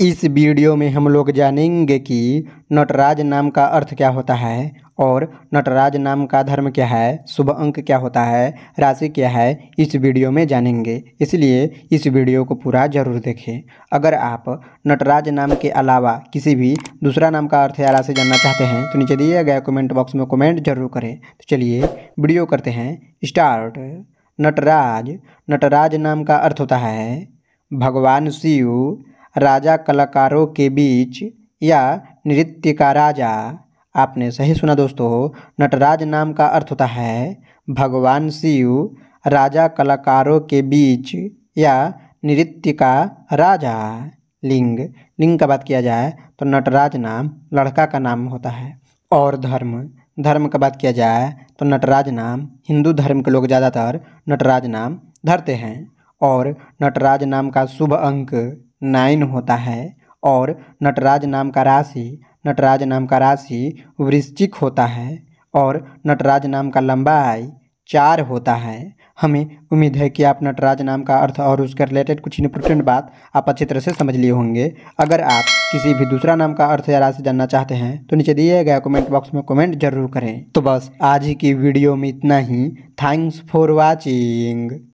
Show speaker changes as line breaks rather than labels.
इस वीडियो में हम लोग जानेंगे कि नटराज नाम का अर्थ क्या होता है और नटराज नाम का धर्म क्या है शुभ अंक क्या होता है राशि क्या है इस वीडियो में जानेंगे इसलिए इस वीडियो को पूरा जरूर देखें अगर आप नटराज नाम के अलावा किसी भी दूसरा नाम का अर्थ या राशि जानना चाहते हैं तो नीचे दिए गए कमेंट बॉक्स में कमेंट जरूर करें तो चलिए वीडियो करते हैं स्टार्ट नटराज नटराज नाम का अर्थ होता है भगवान शिव राजा कलाकारों के बीच या नृत्य का राजा आपने सही सुना दोस्तों नटराज नाम का अर्थ होता है भगवान शिव राजा कलाकारों के बीच या नृत्य का राजा लिंग लिंग का बात किया जाए तो नटराज नाम लड़का का नाम होता है और धर्म धर्म का बात किया जाए तो नटराज नाम हिंदू धर्म के लोग ज़्यादातर नटराज नाम धरते हैं और नटराज नाम का शुभ अंक नाइन होता है और नटराज नाम का राशि नटराज नाम का राशि वृश्चिक होता है और नटराज नाम का लंबाई चार होता है हमें उम्मीद है कि आप नटराज नाम का अर्थ और उसके रिलेटेड कुछ इंपोर्टेंट बात आप अच्छी तरह से समझ लिए होंगे अगर आप किसी भी दूसरा नाम का अर्थ या राशि जानना चाहते हैं तो नीचे दिए गए कमेंट बॉक्स में कमेंट जरूर करें तो बस आज ही की वीडियो में इतना ही थैंक्स फॉर वॉचिंग